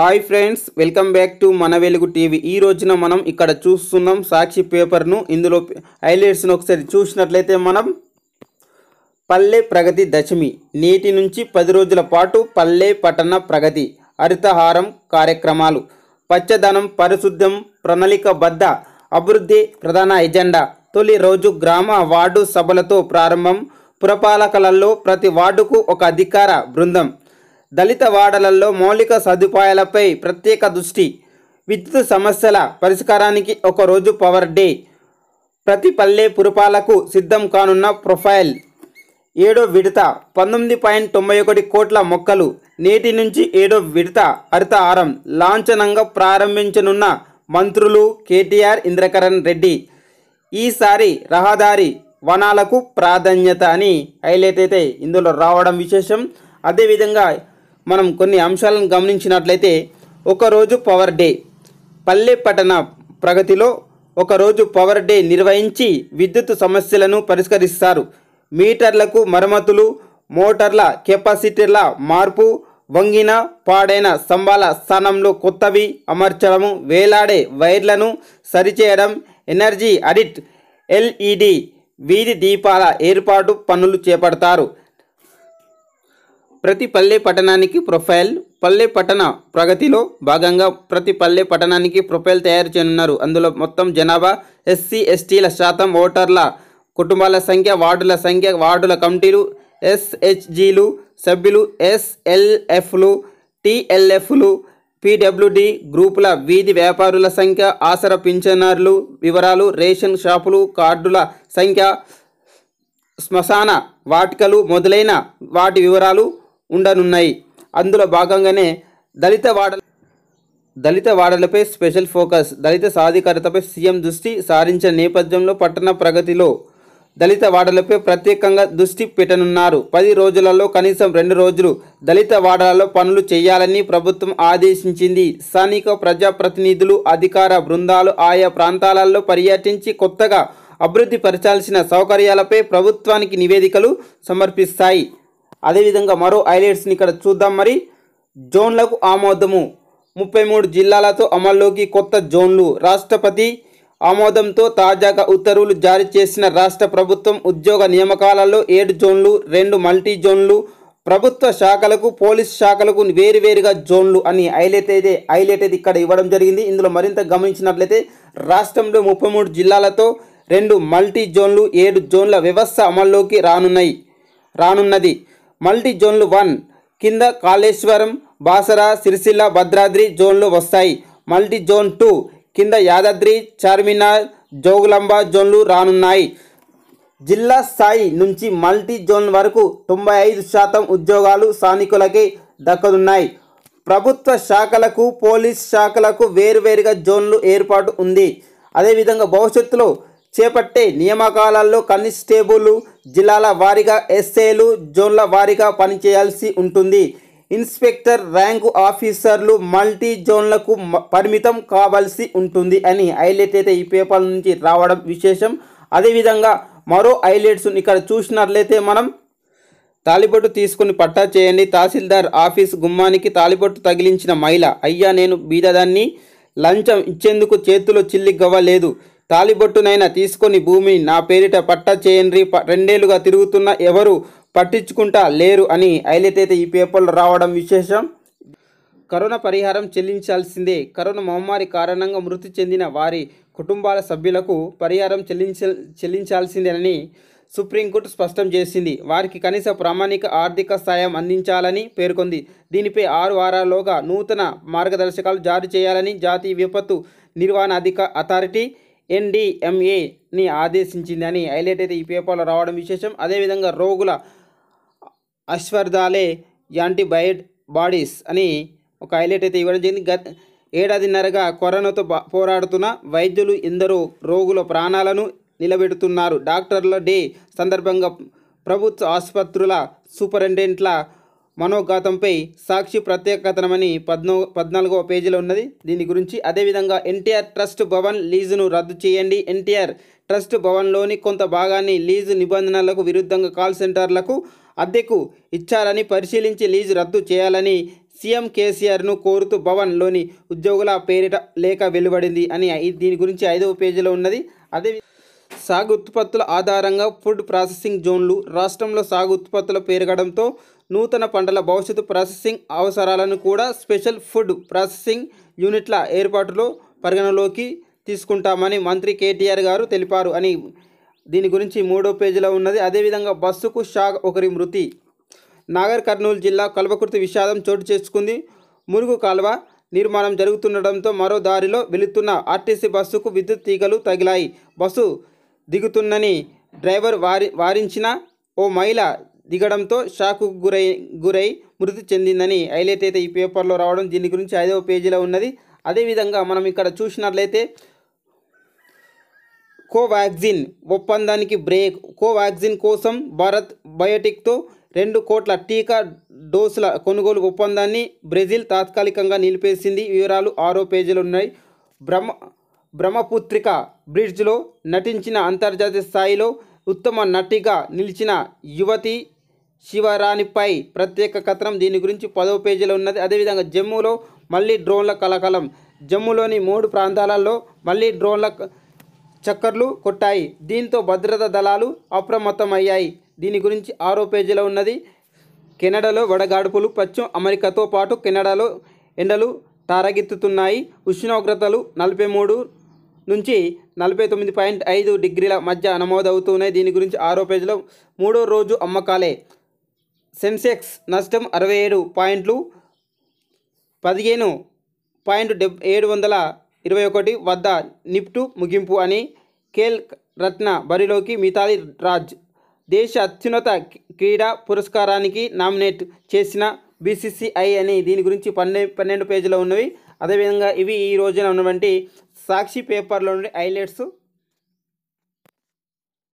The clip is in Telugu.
hi friends welcome back to మన వెలుగు టీవీ ఈ రోజున మనం ఇక్కడ చూస్తున్నాం సాక్షి పేపర్ను ఇందులో హైలైట్స్ను ఒకసారి చూసినట్లయితే మనం పల్లె ప్రగతి దశమి నేటి నుంచి పది రోజుల పాటు పల్లె పట్టణ ప్రగతి హరితహారం కార్యక్రమాలు పచ్చదనం పరిశుద్ధం ప్రణాళికబద్ధ అభివృద్ధి ప్రధాన ఎజెండా తొలి రోజు గ్రామ వార్డు సభలతో ప్రారంభం పురపాలకలలో ప్రతి వార్డుకు ఒక అధికార బృందం దళిత వాడలలో మౌలిక సదుపాయాలపై ప్రత్యేక దృష్టి విద్యుత్ సమస్యల పరిష్కారానికి ఒకరోజు పవర్ డే ప్రతి పల్లె పురపాలకు సిద్ధం కానున్న ప్రొఫైల్ ఏడో విడత పంతొమ్మిది పాయింట్ తొంభై ఒకటి కోట్ల మొక్కలు నేటి నుంచి ఏడో విడత హరితహారం లాంఛనంగా ప్రారంభించనున్న మంత్రులు కేటీఆర్ ఇంద్రకరణ్ రెడ్డి ఈసారి రహదారి వనాలకు ప్రాధాన్యత అని హైలైట్ అయితే ఇందులో రావడం విశేషం అదేవిధంగా మనం కొన్ని అంశాలను గమనించినట్లయితే ఒకరోజు పవర్ డే పల్లె పట్టణ ప్రగతిలో ఒకరోజు పవర్ డే నిర్వహించి విద్యుత్ సమస్యలను పరిష్కరిస్తారు మీటర్లకు మరమ్మతులు మోటార్ల కెపాసిటీల మార్పు వంగిన పాడైన స్తంభాల స్థానంలో కొత్తవి అమర్చడం వేలాడే వైర్లను సరిచేయడం ఎనర్జీ అడిట్ ఎల్ఈడి వీధి దీపాల ఏర్పాటు పనులు చేపడతారు ప్రతి పల్లె పట్టణానికి ప్రొఫైల్ పల్లె పట్టణ ప్రగతిలో భాగంగా ప్రతి పల్లె పట్టణానికి ప్రొఫైల్ తయారు చేయనున్నారు అందులో మొత్తం జనాభా ఎస్సీ ఎస్టీల శాతం ఓటర్ల కుటుంబాల సంఖ్య వార్డుల సంఖ్య వార్డుల కమిటీలు ఎస్హెచ్జీలు సభ్యులు ఎస్ఎల్ఎఫ్లు టీఎల్ఎఫ్లు పీడబ్ల్యూడి గ్రూపుల వీధి వ్యాపారుల సంఖ్య ఆసర పింఛనర్లు వివరాలు రేషన్ షాపులు కార్డుల సంఖ్య శ్మశాన వాటికలు మొదలైన వాటి వివరాలు ఉండనున్నాయి అందులో భాగంగానే దళిత వాడ దళిత వాడలపై స్పెషల్ ఫోకస్ దళిత సాధికారతపై సీఎం దృష్టి సారించిన నేపథ్యంలో పట్టణ ప్రగతిలో దళిత వాడలపై ప్రత్యేకంగా దృష్టి పెట్టనున్నారు పది రోజులలో కనీసం రెండు రోజులు దళిత వాడలలో పనులు చేయాలని ప్రభుత్వం ఆదేశించింది స్థానిక ప్రజాప్రతినిధులు అధికార బృందాలు ఆయా ప్రాంతాలలో పర్యటించి కొత్తగా అభివృద్ధి పరచాల్సిన సౌకర్యాలపై ప్రభుత్వానికి నివేదికలు సమర్పిస్తాయి అదేవిధంగా మరో హైలైట్స్ని ఇక్కడ చూద్దాం మరి జోన్లకు ఆమోదము ముప్పై మూడు జిల్లాలతో అమల్లోకి కొత్త జోన్లు రాష్ట్రపతి ఆమోదంతో తాజాగా ఉత్తర్వులు జారీ చేసిన రాష్ట్ర ప్రభుత్వం ఉద్యోగ నియామకాలలో ఏడు జోన్లు రెండు మల్టీ జోన్లు ప్రభుత్వ శాఖలకు పోలీస్ శాఖలకు వేరువేరుగా జోన్లు అని హైలైట్ అయితే హైలైట్ అయితే ఇక్కడ ఇవ్వడం జరిగింది ఇందులో మరింత గమనించినట్లయితే రాష్ట్రంలో ముప్పై మూడు జిల్లాలతో రెండు మల్టీ జోన్లు ఏడు జోన్ల వ్యవస్థ అమల్లోకి రానున్నాయి రానున్నది మల్టీ జోన్లు వన్ కింద కాళేశ్వరం బాసర సిరిసిల్ల భద్రాద్రి జోన్లు వస్తాయి మల్టీ జోన్ టూ కింద యాదాద్రి చార్మినార్ జోగులంబ జోన్లు రానున్నాయి జిల్లా స్థాయి నుంచి మల్టీ జోన్ వరకు తొంభై ఐదు శాతం ఉద్యోగాలు స్థానికులకే దక్కనున్నాయి ప్రభుత్వ శాఖలకు పోలీస్ శాఖలకు వేరువేరుగా జోన్లు ఏర్పాటు ఉంది అదేవిధంగా భవిష్యత్తులో చేపట్టే నియామకాలలో కానిస్టేబుల్ జిల్లాల వారీగా ఎస్ఏలు జోన్ల వారీగా పనిచేయాల్సి ఉంటుంది ఇన్స్పెక్టర్ ర్యాంకు ఆఫీసర్లు మల్టీ జోన్లకు పరిమితం కావాల్సి ఉంటుంది అని హైలైట్ అయితే ఈ పేపర్ నుంచి రావడం విశేషం అదేవిధంగా మరో హైలైట్స్ ఇక్కడ చూసినట్లయితే మనం తాలిబొట్టు తీసుకుని పట్టా చేయండి తహసీల్దార్ ఆఫీస్ గుమ్మానికి తాలిబొట్టు తగిలించిన మహిళ అయ్యా నేను బీదదాన్ని లంచం ఇచ్చేందుకు చేతిలో చిల్లి గవ్వలేదు తాలిబొట్టునైనా తీసుకొని భూమి నా పేరిట పట్టా చేయండి రెండేళ్లుగా తిరుగుతున్న ఎవరు పట్టించుకుంటా లేరు అని ఐలెట్ ఈ పేపర్లో రావడం విశేషం కరోనా పరిహారం చెల్లించాల్సిందే కరోనా మహమ్మారి కారణంగా మృతి చెందిన వారి కుటుంబాల సభ్యులకు పరిహారం చెల్లించ చెల్లించాల్సిందేనని సుప్రీంకోర్టు స్పష్టం చేసింది వారికి కనీస ప్రామాణిక ఆర్థిక సాయం అందించాలని పేర్కొంది దీనిపై ఆరు వారాల్లోగా నూతన మార్గదర్శకాలు జారీ చేయాలని జాతీయ విపత్తు నిర్వహణ అధిక అథారిటీ ఎన్డీఎంఏని ఆదేశించిందని హైలైట్ అయితే ఈ పేపర్లో రావడం విశేషం అదేవిధంగా రోగుల అశ్వర్ధాలే యాంటీబయోట్ బాడీస్ అని ఒక హైలైట్ అయితే ఇవ్వడం జరిగింది గత ఏడాదిన్నరగా కరోనాతో పోరాడుతున్న వైద్యులు ఎందరో రోగుల ప్రాణాలను నిలబెడుతున్నారు డాక్టర్ల డే సందర్భంగా ప్రభుత్వ ఆసుపత్రుల సూపరింటెండెంట్ల మనోఘాతంపై సాక్షి ప్రత్యేక కథనమని పద్నో పద్నాలుగవ పేజీలో ఉన్నది దీని గురించి అదేవిధంగా ఎన్టీఆర్ ట్రస్ట్ భవన్ లీజును రద్దు చేయండి ఎన్టీఆర్ ట్రస్ట్ భవన్లోని కొంత భాగాన్ని లీజు నిబంధనలకు విరుద్ధంగా కాల్ సెంటర్లకు అద్దెకు ఇచ్చారని పరిశీలించి లీజు రద్దు చేయాలని సీఎం కేసీఆర్ను కోరుతూ భవన్లోని ఉద్యోగుల పేరిట లేఖ వెలువడింది అని దీని గురించి ఐదవ పేజీలో ఉన్నది అదే సాగు ఉత్పత్తుల ఆధారంగా ఫుడ్ ప్రాసెసింగ్ జోన్లు రాష్ట్రంలో సాగు ఉత్పత్తులు పెరగడంతో నూతన పంటల భవిష్యత్తు ప్రాసెసింగ్ అవసరాలను కూడా స్పెషల్ ఫుడ్ ప్రాసెసింగ్ యూనిట్ల ఏర్పాటులో పరిగణలోకి తీసుకుంటామని మంత్రి కేటీఆర్ గారు తెలిపారు అని దీని గురించి మూడో పేజీలో ఉన్నది అదేవిధంగా బస్సుకు షాక్ ఒకరి మృతి నాగర్ కర్నూలు జిల్లా కల్వకుర్తి విషాదం చోటు చేసుకుంది మురుగు కాల్వ నిర్మాణం జరుగుతుండటంతో మరో దారిలో వెళుతున్న ఆర్టీసీ బస్సుకు విద్యుత్ తీగలు తగిలాయి బస్సు దిగుతున్నని డ్రైవర్ వారి వారించిన ఓ మహిళ దిగడంతో షాకు గురై గురై మృతి చెందిందని హైలైట్ అయితే ఈ పేపర్లో రావడం దీని గురించి ఐదవ పేజీలో ఉన్నది అదేవిధంగా మనం ఇక్కడ చూసినట్లయితే కోవాక్సిన్ ఒప్పందానికి బ్రేక్ కోవాక్సిన్ కోసం భారత్ బయోటిక్తో రెండు కోట్ల టీకా డోసుల కొనుగోలు ఒప్పందాన్ని బ్రెజిల్ తాత్కాలికంగా నిలిపేసింది వివరాలు ఆరో పేజీలు ఉన్నాయి బ్రహ్మ బ్రహ్మపుత్రిక బ్రిడ్జ్లో నటించిన అంతర్జాతీయ స్థాయిలో ఉత్తమ నటిగా నిలిచిన యువతి శివరాణిపై ప్రత్యేక కథనం దీని గురించి పదవ పేజీలో ఉన్నది అదేవిధంగా జమ్మూలో మళ్ళీ డ్రోన్ల కలకలం జమ్మూలోని మూడు ప్రాంతాలలో మళ్ళీ డ్రోన్ల చక్కర్లు కొట్టాయి దీంతో భద్రతా దళాలు అప్రమత్తం అయ్యాయి దీని గురించి ఆరో పేజీలో ఉన్నది కెనడాలో వడగాడుపులు పశ్చిమ అమెరికాతో పాటు కెనడాలో ఎండలు తారగెత్తుతున్నాయి ఉష్ణోగ్రతలు నలభై మూడు నుంచి నలభై తొమ్మిది పాయింట్ ఐదు డిగ్రీల మధ్య నమోదవుతున్నాయి దీని గురించి ఆరో పేజీలో మూడో రోజు అమ్మకాలే సెన్సెక్స్ నష్టం అరవై ఏడు పాయింట్లు పదిహేను పాయింట్ డెబ్ ఏడు వందల ఇరవై ఒకటి వద్ద నిప్టు ముగింపు అని కేల్ రత్న బరిలోకి మితాలి రాజ్ దేశ అత్యున్నత క్రీడా పురస్కారానికి నామినేట్ చేసిన బీసీసీఐ అని దీని గురించి పన్నె పన్నెండు పేజీలో ఉన్నవి అదేవిధంగా ఇవి ఈ రోజున ఉన్నటువంటి సాక్షి పేపర్లో నుండి హైలైట్స్